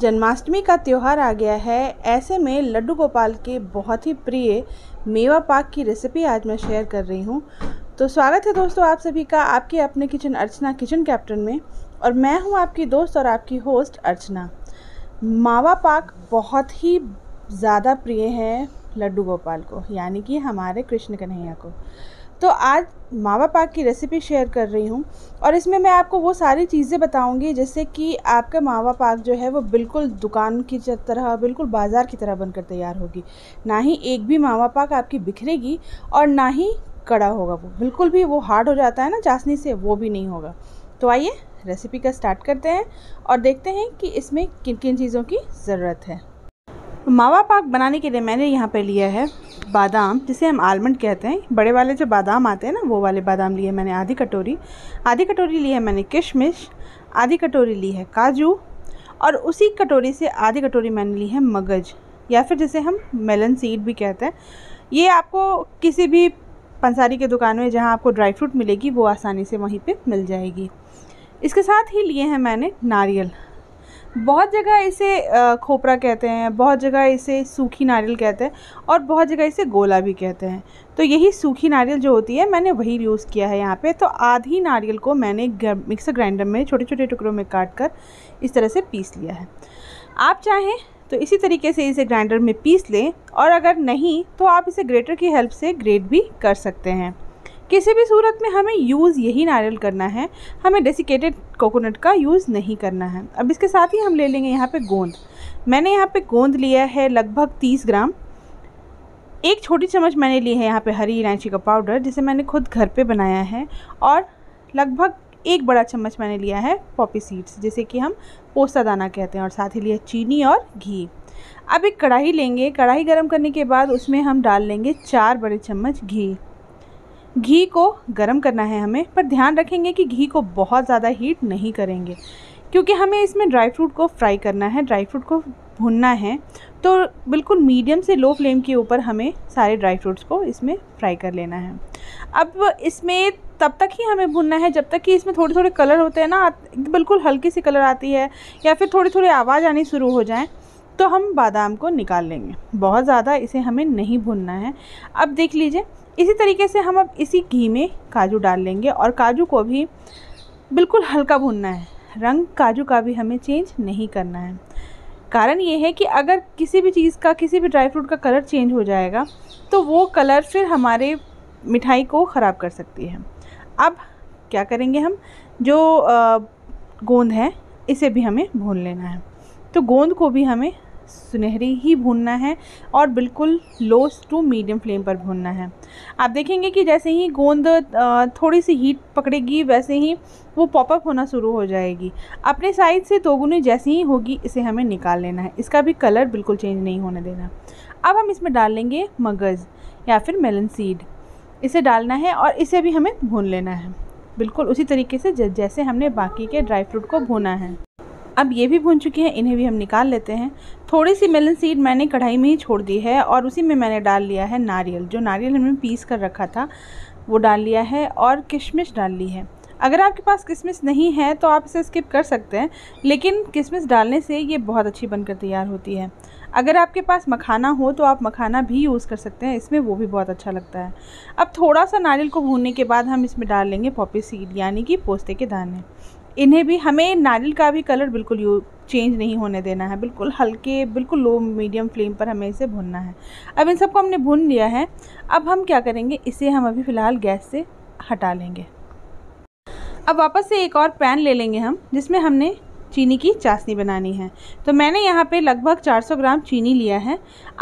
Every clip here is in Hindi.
जन्माष्टमी का त्यौहार आ गया है ऐसे में लड्डू गोपाल के बहुत ही प्रिय मेवा पाक की रेसिपी आज मैं शेयर कर रही हूँ तो स्वागत है दोस्तों आप सभी का आपके अपने किचन अर्चना किचन कैप्टन में और मैं हूँ आपकी दोस्त और आपकी होस्ट अर्चना मावा पाक बहुत ही ज़्यादा प्रिय है लड्डू गोपाल को यानी कि हमारे कृष्ण कन्हैया को तो आज मावा पाक की रेसिपी शेयर कर रही हूँ और इसमें मैं आपको वो सारी चीज़ें बताऊँगी जैसे कि आपका मावा पाक जो है वो बिल्कुल दुकान की तरह बिल्कुल बाज़ार की तरह बनकर तैयार होगी ना ही एक भी मावा पाक आपकी बिखरेगी और ना ही कड़ा होगा वो बिल्कुल भी वो हार्ड हो जाता है ना चाशनी से वो भी नहीं होगा तो आइए रेसिपी का स्टार्ट करते हैं और देखते हैं कि इसमें किन किन चीज़ों की ज़रूरत है मावा पाक बनाने के लिए मैंने यहाँ पर लिया है बादाम जिसे हम आलमंड कहते हैं बड़े वाले जो बादाम आते हैं ना वो वाले बादाम लिए मैंने आधी कटोरी आधी कटोरी ली है मैंने किशमिश आधी कटोरी ली है काजू और उसी कटोरी से आधी कटोरी मैंने ली है मगज या फिर जिसे हम मेलन सीड भी कहते हैं ये आपको किसी भी पंसारी के दुकान में जहाँ आपको ड्राई फ्रूट मिलेगी वो आसानी से वहीं पर मिल जाएगी इसके साथ ही लिए हैं मैंने नारियल बहुत जगह इसे खोपरा कहते हैं बहुत जगह इसे सूखी नारियल कहते हैं और बहुत जगह इसे गोला भी कहते हैं तो यही सूखी नारियल जो होती है मैंने वही यूज़ किया है यहाँ पे तो आधी नारियल को मैंने मिक्सर ग्राइंडर में छोटे छोटे टुकड़ों में काट कर इस तरह से पीस लिया है आप चाहें तो इसी तरीके से इसे ग्राइंडर में पीस लें और अगर नहीं तो आप इसे ग्रेटर की हेल्प से ग्रेट भी कर सकते हैं किसी भी सूरत में हमें यूज़ यही नारियल करना है हमें डेसिकेटेड कोकोनट का यूज़ नहीं करना है अब इसके साथ ही हम ले लेंगे यहाँ पे गोंद मैंने यहाँ पे गोंद लिया है लगभग 30 ग्राम एक छोटी चम्मच मैंने ली है यहाँ पे हरी इलायची का पाउडर जिसे मैंने खुद घर पे बनाया है और लगभग एक बड़ा चम्मच मैंने लिया है पॉपी सीड्स जिसे कि हम पोस्ता दाना कहते हैं और साथ ही लिया चीनी और घी अब एक कढ़ाई लेंगे कढ़ाई गर्म करने के बाद उसमें हम डाल लेंगे चार बड़े चम्मच घी घी को गर्म करना है हमें पर ध्यान रखेंगे कि घी को बहुत ज़्यादा हीट नहीं करेंगे क्योंकि हमें इसमें ड्राई फ्रूट को फ्राई करना है ड्राई फ्रूट को भुनना है तो बिल्कुल मीडियम से लो फ्लेम के ऊपर हमें सारे ड्राई फ्रूट्स को इसमें फ्राई कर लेना है अब इसमें तब तक ही हमें भुनना है जब तक कि इसमें थोड़े थोड़े कलर होते हैं ना बिल्कुल हल्की सी कलर आती है या फिर थोड़ी थोड़ी आवाज़ आनी शुरू हो जाए तो हम बादाम को निकाल लेंगे बहुत ज़्यादा इसे हमें नहीं भुनना है अब देख लीजिए इसी तरीके से हम अब इसी घी में काजू डाल लेंगे और काजू को भी बिल्कुल हल्का भुनना है रंग काजू का भी हमें चेंज नहीं करना है कारण ये है कि अगर किसी भी चीज़ का किसी भी ड्राई फ्रूट का कलर चेंज हो जाएगा तो वो कलर फिर हमारे मिठाई को ख़राब कर सकती है अब क्या करेंगे हम जो गोंद है इसे भी हमें भून लेना है तो गोंद को भी हमें सुनहरी ही भूनना है और बिल्कुल लो टू मीडियम फ्लेम पर भूनना है आप देखेंगे कि जैसे ही गोंद थोड़ी सी हीट पकड़ेगी वैसे ही वो पॉपअप होना शुरू हो जाएगी अपने साइज से दोगुनी जैसी ही होगी इसे हमें निकाल लेना है इसका भी कलर बिल्कुल चेंज नहीं होने देना अब हम इसमें डाल लेंगे मगज़ या फिर मेलन सीड इसे डालना है और इसे भी हमें भून लेना है बिल्कुल उसी तरीके से जैसे हमने बाकी के ड्राई फ्रूट को भुना है अब ये भी भून चुके हैं इन्हें भी हम निकाल लेते हैं थोड़ी सी मेलन सीड मैंने कढ़ाई में ही छोड़ दी है और उसी में मैंने डाल लिया है नारियल जो नारियल हमने पीस कर रखा था वो डाल लिया है और किशमिश डाल ली है अगर आपके पास किशमिश नहीं है तो आप इसे स्किप कर सकते हैं लेकिन किशमिश डालने से ये बहुत अच्छी बनकर तैयार होती है अगर आपके पास मखाना हो तो आप मखाना भी यूज़ कर सकते हैं इसमें वो भी बहुत अच्छा लगता है अब थोड़ा सा नारियल को भूनने के बाद हम इसमें डाल लेंगे पॉपी सीड यानी कि पोस्ते के दाने इन्हें भी हमें नारियल का भी कलर बिल्कुल यू चेंज नहीं होने देना है बिल्कुल हल्के बिल्कुल लो मीडियम फ्लेम पर हमें इसे भुनना है अब इन सबको हमने भुन लिया है अब हम क्या करेंगे इसे हम अभी फ़िलहाल गैस से हटा लेंगे अब वापस से एक और पैन ले लेंगे हम जिसमें हमने चीनी की चाशनी बनानी है तो मैंने यहाँ पे लगभग 400 ग्राम चीनी लिया है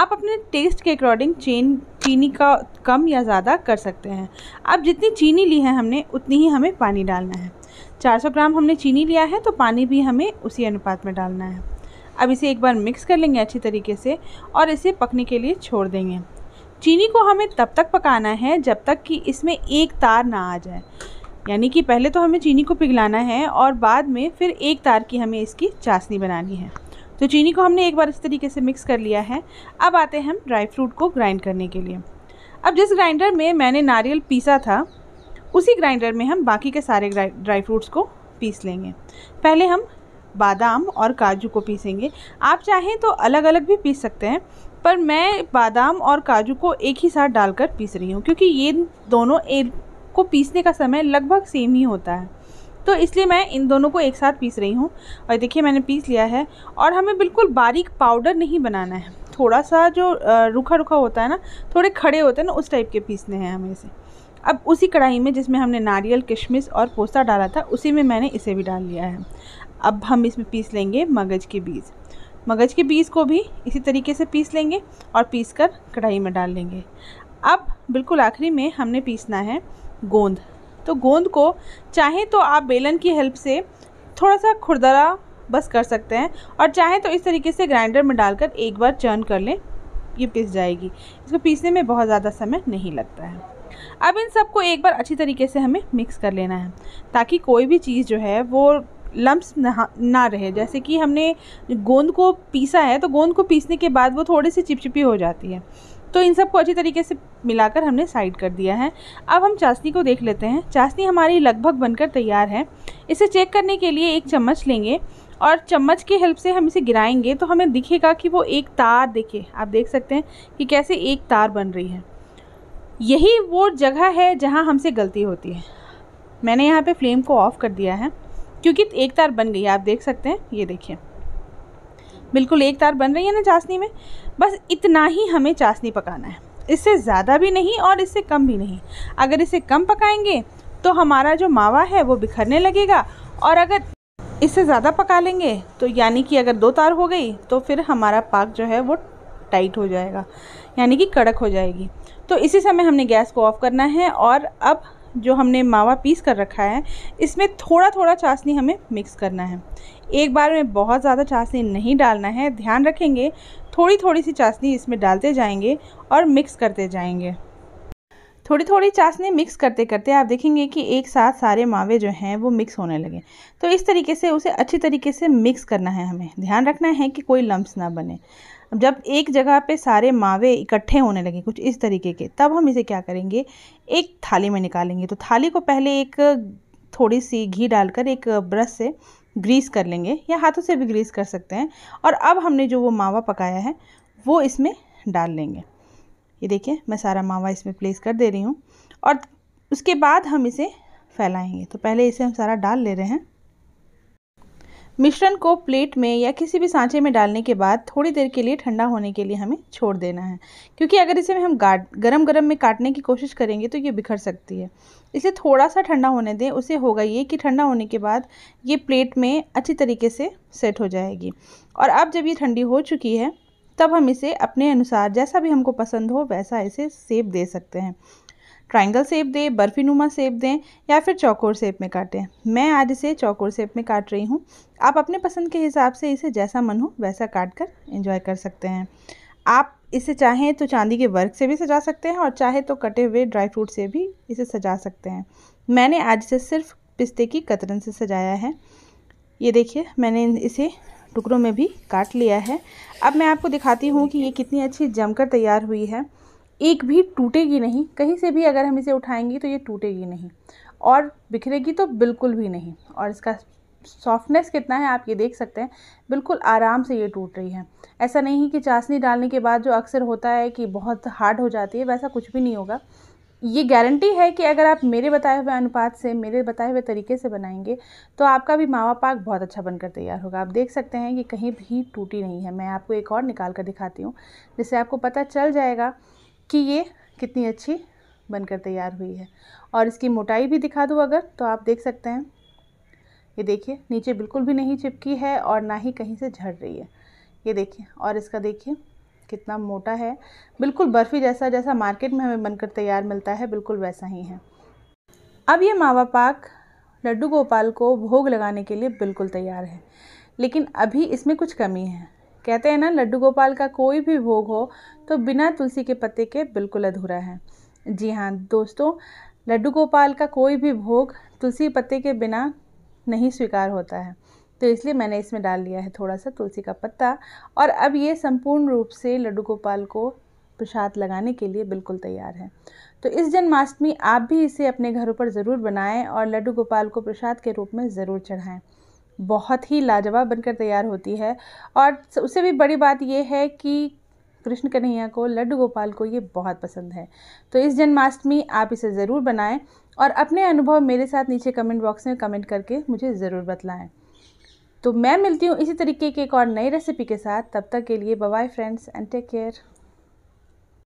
आप अपने टेस्ट के अकॉर्डिंग चीन चीनी का कम या ज़्यादा कर सकते हैं अब जितनी चीनी ली है हमने उतनी ही हमें पानी डालना है 400 ग्राम हमने चीनी लिया है तो पानी भी हमें उसी अनुपात में डालना है अब इसे एक बार मिक्स कर लेंगे अच्छी तरीके से और इसे पकने के लिए छोड़ देंगे चीनी को हमें तब तक पकाना है जब तक कि इसमें एक तार ना आ जाए यानी कि पहले तो हमें चीनी को पिघलाना है और बाद में फिर एक तार की हमें इसकी चाशनी बनानी है तो चीनी को हमने एक बार इस तरीके से मिक्स कर लिया है अब आते हैं हम ड्राई फ्रूट को ग्राइंड करने के लिए अब जिस ग्राइंडर में मैंने नारियल पीसा था उसी ग्राइंडर में हम बाकी के सारे ड्राई फ्रूट्स को पीस लेंगे पहले हम बादाम और काजू को पीसेंगे आप चाहें तो अलग अलग भी पीस सकते हैं पर मैं बादाम और काजू को एक ही साथ डालकर पीस रही हूँ क्योंकि ये दोनों एक को पीसने का समय लगभग सेम ही होता है तो इसलिए मैं इन दोनों को एक साथ पीस रही हूँ और देखिए मैंने पीस लिया है और हमें बिल्कुल बारीक पाउडर नहीं बनाना है थोड़ा सा जो रूखा रूखा होता है ना थोड़े खड़े होते हैं ना उस टाइप के पीसने हैं हमें इसे अब उसी कढ़ाई में जिसमें हमने नारियल किशमिश और पोस्ता डाला था उसी में मैंने इसे भी डाल लिया है अब हम इसमें पीस लेंगे मगज के बीज मगज के बीज को भी इसी तरीके से पीस लेंगे और पीस कर कढ़ाई में डाल लेंगे अब बिल्कुल आखिरी में हमने पीसना है गोंद तो गोंद को चाहे तो आप बेलन की हेल्प से थोड़ा सा खुरदरा बस कर सकते हैं और चाहे तो इस तरीके से ग्राइंडर में डालकर एक बार चर्न कर लें ये पिस जाएगी इसको पीसने में बहुत ज़्यादा समय नहीं लगता है अब इन सबको एक बार अच्छी तरीके से हमें मिक्स कर लेना है ताकि कोई भी चीज़ जो है वो लम्ब्स ना रहे जैसे कि हमने गोंद को पीसा है तो गोंद को पीसने के बाद वो थोड़ी सी चिपचिपी हो जाती है तो इन सबको अच्छी तरीके से मिलाकर हमने साइड कर दिया है अब हम चाशनी को देख लेते हैं चाशनी हमारी लगभग बनकर तैयार है इसे चेक करने के लिए एक चम्मच लेंगे और चम्मच की हेल्प से हम इसे गिराएंगे तो हमें दिखेगा कि वो एक तार देखे आप देख सकते हैं कि कैसे एक तार बन रही है यही वो जगह है जहाँ हमसे गलती होती है मैंने यहाँ पे फ्लेम को ऑफ़ कर दिया है क्योंकि एक तार बन गई है आप देख सकते हैं ये देखिए बिल्कुल एक तार बन रही है ना चाशनी में बस इतना ही हमें चाशनी पकाना है इससे ज़्यादा भी नहीं और इससे कम भी नहीं अगर इसे कम पकाएंगे तो हमारा जो मावा है वो बिखरने लगेगा और अगर इससे ज़्यादा पका लेंगे तो यानी कि अगर दो तार हो गई तो फिर हमारा पाक जो है वो टाइट हो जाएगा यानी कि कड़क हो जाएगी तो इसी समय हमने गैस को ऑफ़ करना है और अब जो हमने मावा पीस कर रखा है इसमें थोड़ा थोड़ा चाशनी हमें मिक्स करना है एक बार में बहुत ज़्यादा चाशनी नहीं डालना है ध्यान रखेंगे थोड़ी थोड़ी सी चाशनी इसमें डालते जाएंगे और मिक्स करते जाएंगे थोड़ी थोड़ी चाशनी मिक्स करते करते आप देखेंगे कि एक साथ सारे मावे जो हैं वो मिक्स होने लगे तो इस तरीके से उसे अच्छी तरीके से मिक्स करना है हमें ध्यान रखना है कि कोई लम्ब ना बने जब एक जगह पे सारे मावे इकट्ठे होने लगे कुछ इस तरीके के तब हम इसे क्या करेंगे एक थाली में निकालेंगे तो थाली को पहले एक थोड़ी सी घी डालकर एक ब्रश से ग्रीस कर लेंगे या हाथों से भी ग्रीस कर सकते हैं और अब हमने जो वो मावा पकाया है वो इसमें डाल लेंगे ये देखिए मैं सारा मावा इसमें प्लेस कर दे रही हूँ और उसके बाद हम इसे फैलाएंगे तो पहले इसे हम सारा डाल ले रहे हैं मिश्रण को प्लेट में या किसी भी सांचे में डालने के बाद थोड़ी देर के लिए ठंडा होने के लिए हमें छोड़ देना है क्योंकि अगर इसे हम गाट गरम गरम में काटने की कोशिश करेंगे तो ये बिखर सकती है इसे थोड़ा सा ठंडा होने दें उसे होगा ये कि ठंडा होने के बाद ये प्लेट में अच्छी तरीके से सेट हो जाएगी और अब जब ये ठंडी हो चुकी है तब हम इसे अपने अनुसार जैसा भी हमको पसंद हो वैसा इसे सेप दे सकते हैं ट्राइंगल सेप दें बर्फी नुमा सेप दें या फिर चौकोर सेप में काटें मैं आज इसे चौकोर सेप में काट रही हूँ आप अपने पसंद के हिसाब से इसे जैसा मन हो वैसा काट कर इंजॉय कर सकते हैं आप इसे चाहें तो चांदी के वर्क से भी सजा सकते हैं और चाहे तो कटे हुए ड्राई फ्रूट से भी इसे सजा सकते हैं मैंने आज इसे सिर्फ पिस्ते की कतरन से सजाया है ये देखिए मैंने इसे टुकड़ों में भी काट लिया है अब मैं आपको दिखाती हूँ कि ये कितनी अच्छी जमकर तैयार हुई है एक भी टूटेगी नहीं कहीं से भी अगर हम इसे उठाएंगे तो ये टूटेगी नहीं और बिखरेगी तो बिल्कुल भी नहीं और इसका सॉफ्टनेस कितना है आप ये देख सकते हैं बिल्कुल आराम से ये टूट रही है ऐसा नहीं कि चाशनी डालने के बाद जो अक्सर होता है कि बहुत हार्ड हो जाती है वैसा कुछ भी नहीं होगा ये गारंटी है कि अगर आप मेरे बताए हुए अनुपात से मेरे बताए हुए तरीके से बनाएंगे तो आपका भी मावा पाक बहुत अच्छा बनकर तैयार होगा आप देख सकते हैं कि कहीं भी टूटी नहीं है मैं आपको एक और निकाल कर दिखाती हूँ जिससे आपको पता चल जाएगा कि ये कितनी अच्छी बनकर तैयार हुई है और इसकी मोटाई भी दिखा दूँ अगर तो आप देख सकते हैं ये देखिए नीचे बिल्कुल भी नहीं चिपकी है और ना ही कहीं से झड़ रही है ये देखिए और इसका देखिए कितना मोटा है बिल्कुल बर्फ़ी जैसा जैसा मार्केट में हमें बनकर तैयार मिलता है बिल्कुल वैसा ही है अब ये मावा पाक लड्डू गोपाल को भोग लगाने के लिए बिल्कुल तैयार है लेकिन अभी इसमें कुछ कमी है कहते हैं ना लड्डू गोपाल का कोई भी भोग हो तो बिना तुलसी के पत्ते के बिल्कुल अधूरा है जी हाँ दोस्तों लड्डू गोपाल का कोई भी भोग तुलसी पत्ते के बिना नहीं स्वीकार होता है तो इसलिए मैंने इसमें डाल लिया है थोड़ा सा तुलसी का पत्ता और अब ये संपूर्ण रूप से लड्डू गोपाल को प्रसाद लगाने के लिए बिल्कुल तैयार है तो इस जन्माष्टमी आप भी इसे अपने घरों पर ज़रूर बनाएं और लड्डू गोपाल को प्रसाद के रूप में ज़रूर चढ़ाएं बहुत ही लाजवाब बनकर तैयार होती है और उससे भी बड़ी बात यह है कि कृष्ण कन्हैया को लड्डू गोपाल को ये बहुत पसंद है तो इस जन्माष्टमी आप इसे ज़रूर बनाएं और अपने अनुभव मेरे साथ नीचे कमेंट बॉक्स में कमेंट करके मुझे ज़रूर बतलाएं तो मैं मिलती हूँ इसी तरीके के एक और नई रेसिपी के साथ तब तक के लिए bye friends and take care